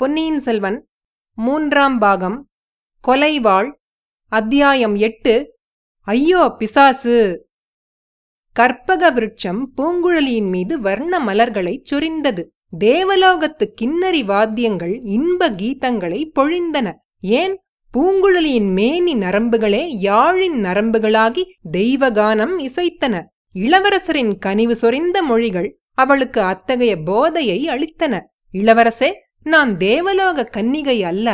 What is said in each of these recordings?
பொன்னியின் செல்வன் மூன்றாம் பாகம் கொலைவாள் அத்தியாயம் எட்டு ஐயோ பிசாசு கற்பக விருட்சம் பூங்குழலியின் மீது வர்ண மலர்களை சொரிந்தது தேவலோகத்து கிண்ணறி வாத்தியங்கள் இன்ப கீதங்களை பொழிந்தன ஏன் பூங்குழலியின் மேனி நரம்புகளே யாழின் நரம்புகளாகி தெய்வகானம் இசைத்தன இளவரசரின் கனிவு சொரிந்த மொழிகள் அவளுக்கு அத்தகைய போதையை அளித்தன இளவரசே நான் தேவலோக கன்னிகை அல்ல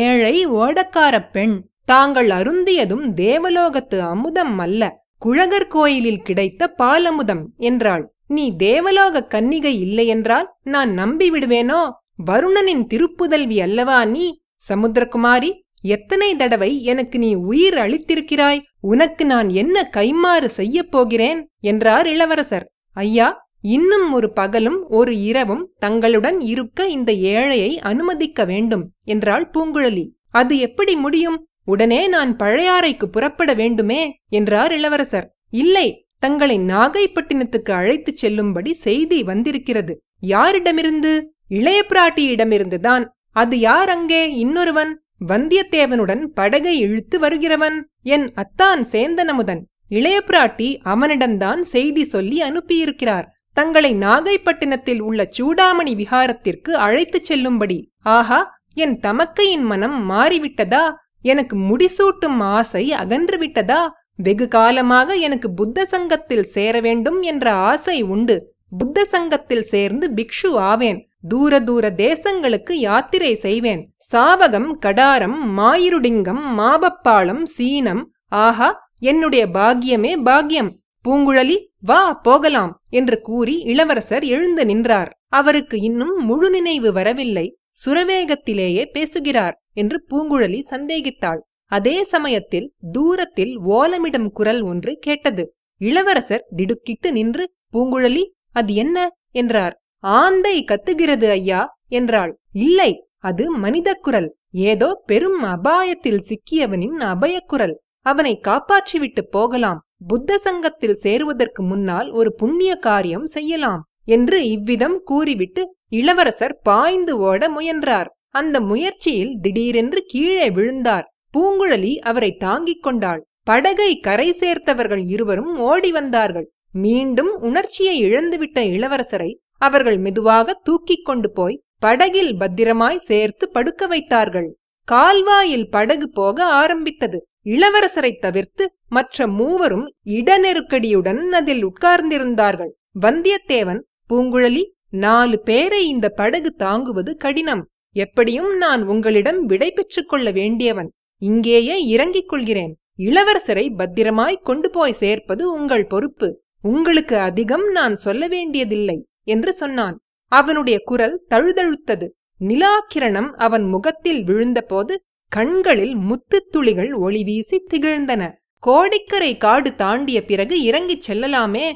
ஏழை ஓடக்கார பெண் தாங்கள் அருந்தியதும் தேவலோகத்து அமுதம் அல்ல குழகர் கோயிலில் கிடைத்த பாலமுதம் என்றாள் நீ தேவலோக கன்னிகை இல்லையென்றால் நான் நம்பி விடுவேனோ வருணனின் திருப்புதல்வி அல்லவா நீ சமுத்திரகுமாரி எத்தனை தடவை எனக்கு நீ உயிர் அளித்திருக்கிறாய் உனக்கு நான் என்ன கைமாறு செய்யப் போகிறேன் என்றார் இளவரசர் ஐயா இன்னும் ஒரு பகலும் ஒரு இரவும் தங்களுடன் இருக்க இந்த ஏழையை அனுமதிக்க வேண்டும் என்றாள் பூங்குழலி அது எப்படி முடியும் உடனே நான் பழையாறைக்கு புறப்பட வேண்டுமே என்றார் இளவரசர் இல்லை தங்களை நாகைப்பட்டினத்துக்கு அழைத்துச் செல்லும்படி செய்தி வந்திருக்கிறது யாரிடமிருந்து இளைய பிராட்டியிடமிருந்துதான் அது யார் அங்கே இன்னொருவன் வந்தியத்தேவனுடன் படகை இழுத்து வருகிறவன் என் அத்தான் சேந்தனமுதன் இளையப்பிராட்டி அவனிடம்தான் செய்தி சொல்லி அனுப்பியிருக்கிறார் தங்களை நாகைப்பட்டினத்தில் உள்ள சூடாமணி விஹாரத்திற்கு அழைத்துச் செல்லும்படி ஆஹா என் தமக்கையின் மனம் மாறிவிட்டதா எனக்கு முடிசூட்டும் ஆசை அகன்று விட்டதா வெகு காலமாக எனக்கு புத்த சங்கத்தில் சேர வேண்டும் என்ற ஆசை உண்டு புத்த சங்கத்தில் சேர்ந்து பிக்ஷு ஆவேன் தூர தூர தேசங்களுக்கு யாத்திரை செய்வேன் சாவகம் கடாரம் மாயிருடிங்கம் மாபப்பாளம் சீனம் ஆஹா என்னுடைய பாக்கியமே பாக்கியம் பூங்குழலி வா போகலாம் என்று கூறி இளவரசர் எழுந்து நின்றார் அவருக்கு இன்னும் முழு நினைவு வரவில்லை சுரவேகத்திலேயே பேசுகிறார் என்று பூங்குழலி சந்தேகித்தாள் அதே சமயத்தில் தூரத்தில் ஓலமிடும் குரல் ஒன்று கேட்டது இளவரசர் திடுக்கிட்டு நின்று பூங்குழலி அது என்ன என்றார் ஆந்தை கத்துகிறது ஐயா என்றாள் இல்லை அது மனித குரல் ஏதோ பெரும் அபாயத்தில் சிக்கியவனின் அபயக்குரல் அவனை காப்பாற்றிவிட்டு போகலாம் புத்த சங்கத்தில் சேருவதற்கு முன்னால் ஒரு புண்ணிய காரியம் செய்யலாம் என்று இவ்விதம் கூறிவிட்டு இளவரசர் பாய்ந்து ஓட முயன்றார் அந்த முயற்சியில் திடீரென்று கீழே விழுந்தார் பூங்குழலி அவரை தாங்கிக் கொண்டாள் படகை கரை சேர்த்தவர்கள் இருவரும் ஓடி வந்தார்கள் மீண்டும் உணர்ச்சியை இழந்துவிட்ட இளவரசரை அவர்கள் மெதுவாக தூக்கிக் கொண்டு போய் படகில் பத்திரமாய் சேர்த்து படுக்க வைத்தார்கள் கால்வாயில் படகு போக ஆரம்பித்தது இளவரசரை தவிர்த்து மற்ற மூவரும் இட நெருக்கடியுடன் அதில் உட்கார்ந்திருந்தார்கள் வந்தியத்தேவன் பூங்குழலி நாலு பேரை இந்த படகு தாங்குவது கடினம் எப்படியும் நான் உங்களிடம் விடை பெற்றுக் கொள்ள வேண்டியவன் இங்கேயே இறங்கிக் கொள்கிறேன் இளவரசரை பத்திரமாய் கொண்டு போய் சேர்ப்பது உங்கள் பொறுப்பு உங்களுக்கு அதிகம் நான் சொல்ல வேண்டியதில்லை என்று சொன்னான் அவனுடைய குரல் தழுதழுத்தது நிலாக்கிரணம் அவன் முகத்தில் விழுந்தபோது கண்களில் முத்துத்துளிகள் ஒளி வீசி திகழ்ந்தன கோடிக்கரை காடு தாண்டிய பிறகு இறங்கிச் செல்லலாமே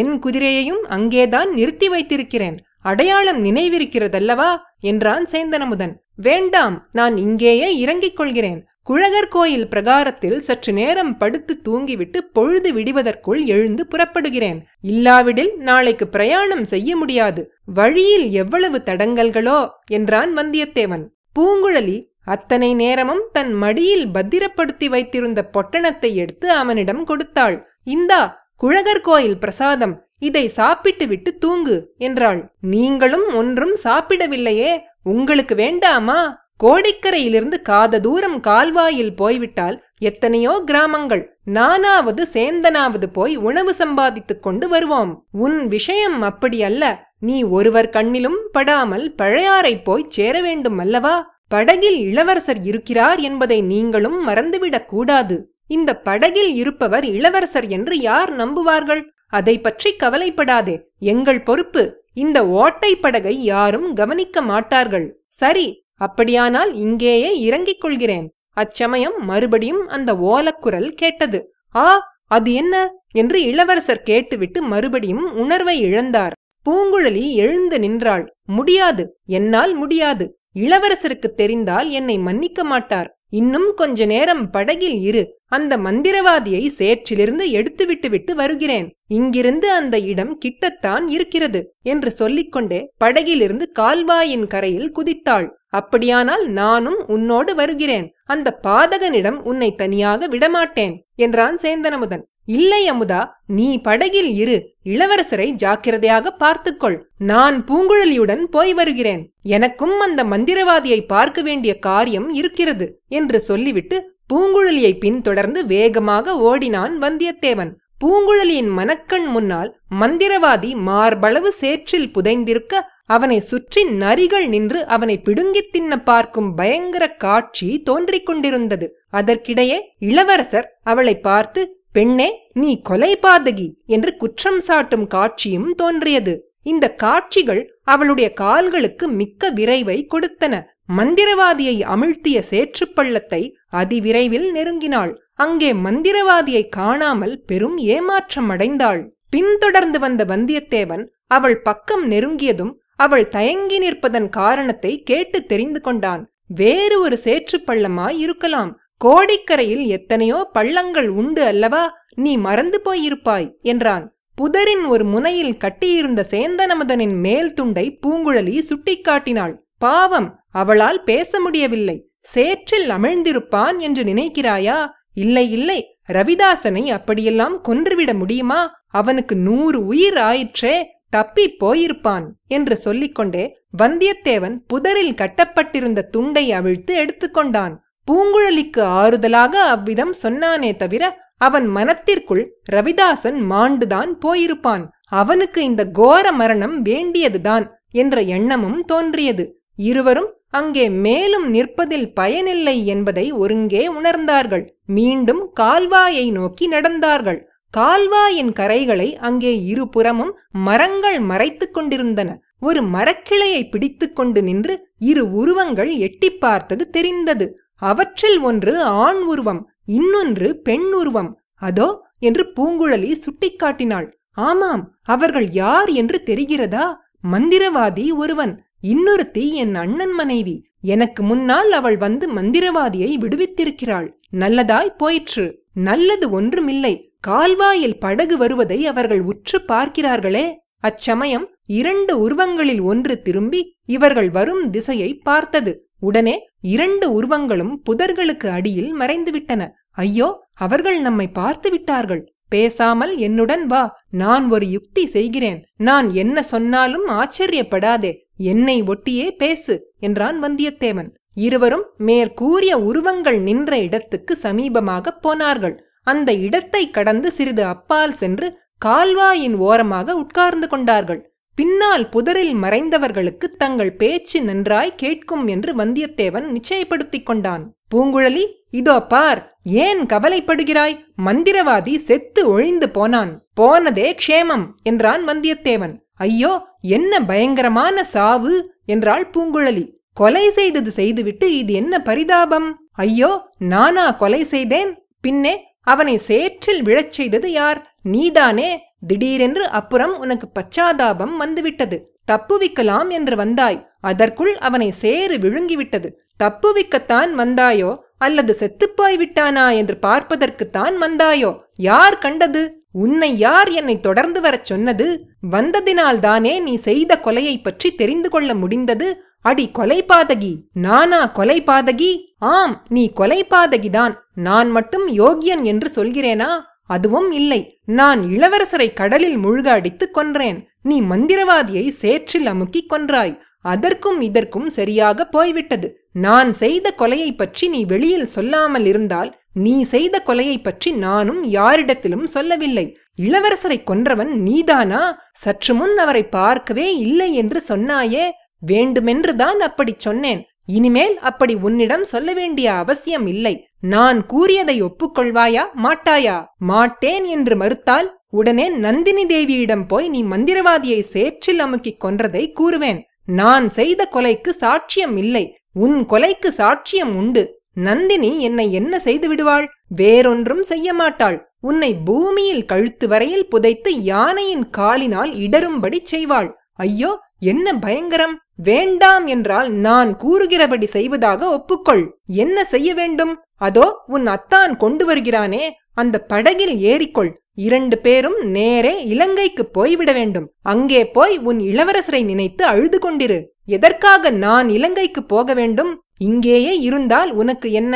என் குதிரையையும் அங்கேதான் நிறுத்தி வைத்திருக்கிறேன் அடையாளம் நினைவிருக்கிறதல்லவா என்றான் சேந்தனமுதன் வேண்டாம் நான் இங்கேயே இறங்கிக் கொள்கிறேன் குழகர் கோயில் பிரகாரத்தில் சற்று நேரம் படுத்து தூங்கிவிட்டு பொழுது விடிவதற்குள் எழுந்து புறப்படுகிறேன் இல்லாவிடில் நாளைக்கு பிரயாணம் செய்ய முடியாது வழியில் எவ்வளவு தடங்கல்களோ என்றான் வந்தியத்தேவன் பூங்குழலி அத்தனை நேரமும் தன் மடியில் பத்திரப்படுத்தி வைத்திருந்த பொட்டணத்தை எடுத்து அவனிடம் கொடுத்தாள் இந்தா குழகர் கோயில் பிரசாதம் இதை சாப்பிட்டு தூங்கு என்றாள் நீங்களும் ஒன்றும் சாப்பிடவில்லையே உங்களுக்கு வேண்டாமா கோடிக்கரையிலிருந்து காத தூரம் கால்வாயில் போய்விட்டால் எத்தனையோ கிராமங்கள் நானாவது சேந்தனாவது போய் உணவு சம்பாதித்துக் கொண்டு வருவோம் உன் விஷயம் அப்படி அல்ல நீ ஒருவர் கண்ணிலும் படாமல் பழையாறை போய் சேர வேண்டும் அல்லவா படகில் இளவரசர் இருக்கிறார் என்பதை நீங்களும் மறந்துவிடக் கூடாது இந்த படகில் இருப்பவர் இளவரசர் என்று யார் நம்புவார்கள் அதை பற்றி கவலைப்படாதே எங்கள் பொறுப்பு இந்த ஓட்டை படகை யாரும் கவனிக்க மாட்டார்கள் சரி அப்படியானால் இங்கேயே இறங்கிக் கொள்கிறேன் அச்சமயம் மறுபடியும் அந்த ஓலக்குரல் கேட்டது ஆ அது என்ன என்று இளவரசர் கேட்டுவிட்டு மறுபடியும் உணர்வை இழந்தார் பூங்குழலி எழுந்து நின்றாள் முடியாது என்னால் முடியாது இளவரசருக்கு தெரிந்தால் என்னை மன்னிக்க மாட்டார் இன்னும் கொஞ்ச நேரம் படகில் இரு அந்த மந்திரவாதியை சேற்றிலிருந்து எடுத்துவிட்டு விட்டு வருகிறேன் இங்கிருந்து அந்த இடம் கிட்டத்தான் இருக்கிறது என்று சொல்லிக்கொண்டே படகிலிருந்து கால்வாயின் கரையில் குதித்தாள் அப்படியானால் நானும் உன்னோடு வருகிறேன் அந்த பாதகனிடம் உன்னை தனியாக விடமாட்டேன் என்றான் சேந்தனமுதன் இல்லை அமுதா நீ படகில் இரு இளவரசரை ஜாக்கிரதையாக பார்த்துக்கொள் நான் பூங்குழலியுடன் போய் வருகிறேன் எனக்கும் அந்த மந்திரவாதியை பார்க்க வேண்டிய காரியம் இருக்கிறது என்று சொல்லிவிட்டு பூங்குழலியை பின்தொடர்ந்து வேகமாக ஓடினான் வந்தியத்தேவன் பூங்குழலியின் மனக்கண் முன்னால் மந்திரவாதி மார்பளவு சேற்றில் புதைந்திருக்க அவனை சுற்றி நரிகள் நின்று அவனை பிடுங்கித் தின்ன பார்க்கும் பயங்கர காட்சி தோன்றிக் கொண்டிருந்தது அதற்கிடையே இளவரசர் அவளை பார்த்து பெண்ணே நீ கொலைபாதகி என்று குற்றம் சாட்டும் காட்சியும் தோன்றியது இந்த காட்சிகள் அவளுடைய கால்களுக்கு மிக்க விரைவை கொடுத்தன மந்திரவாதியை அமிழ்த்திய சேற்று பள்ளத்தை அதிவிரைவில் நெருங்கினாள் அங்கே மந்திரவாதியை காணாமல் பெரும் ஏமாற்றம் அடைந்தாள் பின்தொடர்ந்து வந்த வந்தியத்தேவன் அவள் பக்கம் நெருங்கியதும் அவள் தயங்கி நிற்பதன் காரணத்தை கேட்டு தெரிந்து கொண்டான் வேறு ஒரு சேற்று பள்ளமாய் இருக்கலாம் கோடிக்கரையில் எத்தனையோ பள்ளங்கள் உண்டு அல்லவா நீ மறந்து போயிருப்பாய் என்றான் புதரின் ஒரு முனையில் கட்டியிருந்த சேந்தனமுதனின் மேல் துண்டை பூங்குழலி சுட்டிக்காட்டினாள் பாவம் அவளால் பேச முடியவில்லை சேற்றில் அமிழ்ந்திருப்பான் என்று நினைக்கிறாயா இல்லை இல்லை ரவிதாசனை அப்படியெல்லாம் கொன்றுவிட முடியுமா அவனுக்கு நூறு உயிர் ஆயிற்றே தப்பி போயிருப்பான் என்று சொல்லிக்கொண்டே வந்தியத்தேவன் புதரில் கட்டப்பட்டிருந்த துண்டை அவிழ்த்து எடுத்துக்கொண்டான் பூங்குழலிக்கு ஆறுதலாக அவ்விதம் சொன்னானே தவிர அவன் மனத்திற்குள் ரவிதாசன் மாண்டுதான் போயிருப்பான் அவனுக்கு இந்த கோர மரணம் வேண்டியதுதான் என்ற எண்ணமும் தோன்றியது இருவரும் அங்கே மேலும் நிற்பதில் பயனில்லை என்பதை ஒருங்கே உணர்ந்தார்கள் மீண்டும் கால்வாயை நோக்கி நடந்தார்கள் கால்வாயின் கரைகளை அங்கே இருபுறமும் மரங்கள் மறைத்து கொண்டிருந்தன ஒரு மரக்கிளையை பிடித்துக் கொண்டு நின்று இரு உருவங்கள் எட்டி பார்த்தது தெரிந்தது அவற்றில் ஒன்று ஆண் உருவம் இன்னொன்று பெண் உருவம் அதோ என்று பூங்குழலி சுட்டிக்காட்டினாள் ஆமாம் அவர்கள் யார் என்று தெரிகிறதா மந்திரவாதி ஒருவன் இன்னொருத்தி என் அண்ணன் மனைவி எனக்கு முன்னால் அவள் வந்து மந்திரவாதியை விடுவித்திருக்கிறாள் நல்லதாய் போயிற்று நல்லது ஒன்றுமில்லை கால்வாயில் படகு வருவதை அவர்கள் உற்று பார்க்கிறார்களே அச்சமயம் இரண்டு உருவங்களில் ஒன்று திரும்பி இவர்கள் வரும் திசையை பார்த்தது உடனே இரண்டு உருவங்களும் புதர்களுக்கு அடியில் மறைந்துவிட்டன ஐயோ அவர்கள் நம்மை பார்த்து விட்டார்கள் பேசாமல் என்னுடன் வா நான் ஒரு யுக்தி செய்கிறேன் நான் என்ன சொன்னாலும் ஆச்சரியப்படாதே என்னை ஒட்டியே பேசு என்றான் வந்தியத்தேவன் இருவரும் மேற்கூறிய உருவங்கள் நின்ற இடத்துக்கு சமீபமாக போனார்கள் அந்த இடத்தை கடந்து சிறிது அப்பால் சென்று கால்வாயின் ஓரமாக உட்கார்ந்து கொண்டார்கள் பின்னால் புதரில் மறைந்தவர்களுக்கு தங்கள் பேச்சு நன்றாய் கேட்கும் என்று வந்தியத்தேவன் நிச்சயப்படுத்திக் கொண்டான் பூங்குழலி இதோ பார் ஏன் கவலைப்படுகிறாய் மந்திரவாதி செத்து ஒழிந்து போனான் போனதே க்ஷேமம் என்றான் வந்தியத்தேவன் ஐயோ என்ன பயங்கரமான சாவு என்றாள் பூங்குழலி கொலை செய்தது செய்துவிட்டு இது என்ன பரிதாபம் ஐயோ நானா கொலை செய்தேன் பின்னே அவனை சேற்றில் விழச் செய்தது யார் நீதானே திடீரென்று அப்புறம் உனக்கு பச்சாதாபம் வந்துவிட்டது தப்புவிக்கலாம் என்று வந்தாய் அதற்குள் அவனை சேறு விழுங்கிவிட்டது தப்புவிக்கத்தான் வந்தாயோ அல்லது செத்துப்போய் விட்டானா என்று பார்ப்பதற்குத்தான் வந்தாயோ யார் கண்டது உன்னை யார் என்னை தொடர்ந்து வரச் சொன்னது வந்ததினால்தானே நீ செய்த கொலையை பற்றி தெரிந்து கொள்ள முடிந்தது அடி கொலை பாதகி நானா கொலை பாதகி ஆம் நீ கொலை பாதகிதான் நான் மட்டும் யோகியன் என்று சொல்கிறேனா அதுவும் இல்லை நான் இளவரசரை கடலில் முழுக அடித்து கொன்றேன் நீ மந்திரவாதியை சேற்றில் அமுக்கிக் கொன்றாய் அதற்கும் இதற்கும் சரியாக போய்விட்டது நான் செய்த கொலையை பற்றி நீ வெளியில் சொல்லாமல் இருந்தால் நீ செய்த கொலையை பற்றி நானும் யாரிடத்திலும் சொல்லவில்லை இளவரசரை கொன்றவன் நீதானா சற்று முன் அவரை பார்க்கவே இல்லை என்று சொன்னாயே வேண்டுமென்றுதான் அப்படி சொன்னேன் இனிமேல் அப்படி உன்னிடம் சொல்ல வேண்டிய அவசியம் இல்லை நான் கூறியதை ஒப்புக்கொள்வாயா மாட்டாயா மாட்டேன் என்று மறுத்தால் உடனே நந்தினி தேவியிடம் போய் நீ மந்திரவாதியை சேற்றில் அமுக்கிக் கொன்றதை கூறுவேன் நான் செய்த கொலைக்கு சாட்சியம் இல்லை உன் கொலைக்கு சாட்சியம் உண்டு நந்தினி என்னை என்ன செய்து விடுவாள் வேறொன்றும் செய்ய மாட்டாள் உன்னை பூமியில் கழுத்து வரையில் புதைத்து யானையின் காலினால் இடரும்படி செய்வாள் ஐயோ என்ன பயங்கரம் வேண்டாம் என்றால் நான் கூறுகிறபடி செய்வதாக ஒப்புக்கொள் என்ன செய்ய வேண்டும் அதோ உன் அத்தான் கொண்டு வருகிறானே அந்த படகில் ஏறிக்கொள் இரண்டு பேரும் நேரே இலங்கைக்கு போய்விட வேண்டும் அங்கே போய் உன் இளவரசரை நினைத்து அழுது கொண்டிரு எதற்காக நான் இலங்கைக்கு போக வேண்டும் இங்கேயே இருந்தால் உனக்கு என்ன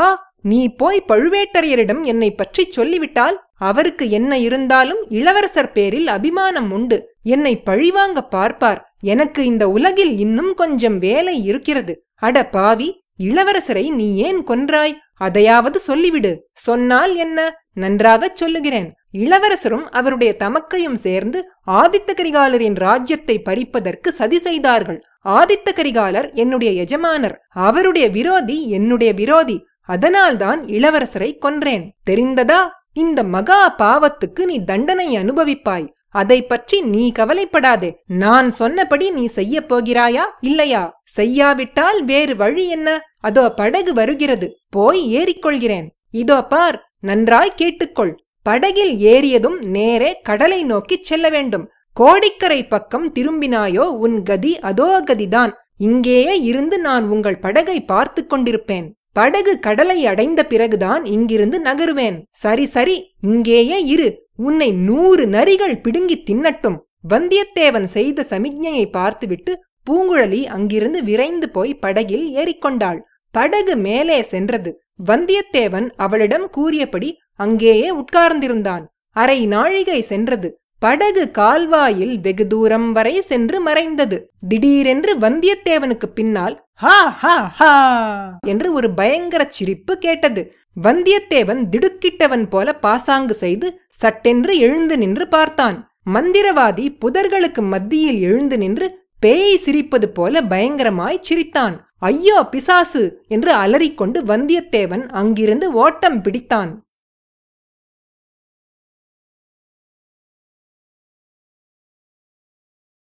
ஆ நீ போய் பழுவேட்டரையரிடம் என்னை பற்றி சொல்லிவிட்டால் அவருக்கு என்ன இருந்தாலும் இளவரசர் பேரில் அபிமானம் உண்டு என்னை பழிவாங்க பார்ப்பார் எனக்கு இந்த உலகில் இன்னும் கொஞ்சம் வேலை இருக்கிறது அட பாவி இளவரசரை நீ ஏன் கொன்றாய் அதையாவது சொல்லிவிடு சொன்னால் என்ன நன்றாகச் சொல்லுகிறேன் இளவரசரும் அவருடைய தமக்கையும் சேர்ந்து ஆதித்த கரிகாலரின் ராஜ்யத்தை பறிப்பதற்கு சதி செய்தார்கள் ஆதித்த கரிகாலர் என்னுடைய எஜமானர் அவருடைய விரோதி என்னுடைய விரோதி அதனால்தான் இளவரசரை கொன்றேன் தெரிந்ததா இந்த மகா பாவத்துக்கு நீ தண்டனை அனுபவிப்பாய் அதை பற்றி நீ கவலைப்படாதே நான் சொன்னபடி நீ செய்ய போகிறாயா இல்லையா செய்யாவிட்டால் வேறு வழி என்ன அதோ படகு வருகிறது போய் ஏறிக்கொள்கிறேன் இதோ பார் நன்றாய் கேட்டுக்கொள் படகில் ஏறியதும் நேரே கடலை நோக்கிச் செல்ல வேண்டும் கோடிக்கரை பக்கம் திரும்பினாயோ உன் கதி அதோ கதிதான் இங்கேயே இருந்து நான் உங்கள் படகை பார்த்து கொண்டிருப்பேன் படகு கடலை அடைந்த பிறகுதான் இங்கிருந்து நகருவேன் சரி சரி இங்கேயே இரு உன்னை நூறு நரிகள் பிடுங்கி தின்னட்டும் வந்தியத்தேவன் செய்த சமிக்ஞையை பார்த்துவிட்டு பூங்குழலி அங்கிருந்து விரைந்து போய் படகில் ஏறிக்கொண்டாள் படகு மேலே சென்றது வந்தியத்தேவன் அவளிடம் கூறியபடி அங்கேயே உட்கார்ந்திருந்தான் அரை நாழிகை சென்றது படகு கால்வாயில் வெகு தூரம் வரை சென்று மறைந்தது திடீரென்று வந்தியத்தேவனுக்கு பின்னால் ஹா ஹா ஹா என்று ஒரு பயங்கர சிரிப்பு கேட்டது வந்தியத்தேவன் திடுக்கிட்டவன் போல பாசாங்கு செய்து சட்டென்று எழுந்து நின்று பார்த்தான் மந்திரவாதி புதர்களுக்கு மத்தியில் எழுந்து நின்று பேய் சிரிப்பது போல பயங்கரமாய் சிரித்தான் ஐயோ பிசாசு என்று அலறிக்கொண்டு வந்தியத்தேவன் அங்கிருந்து ஓட்டம் பிடித்தான்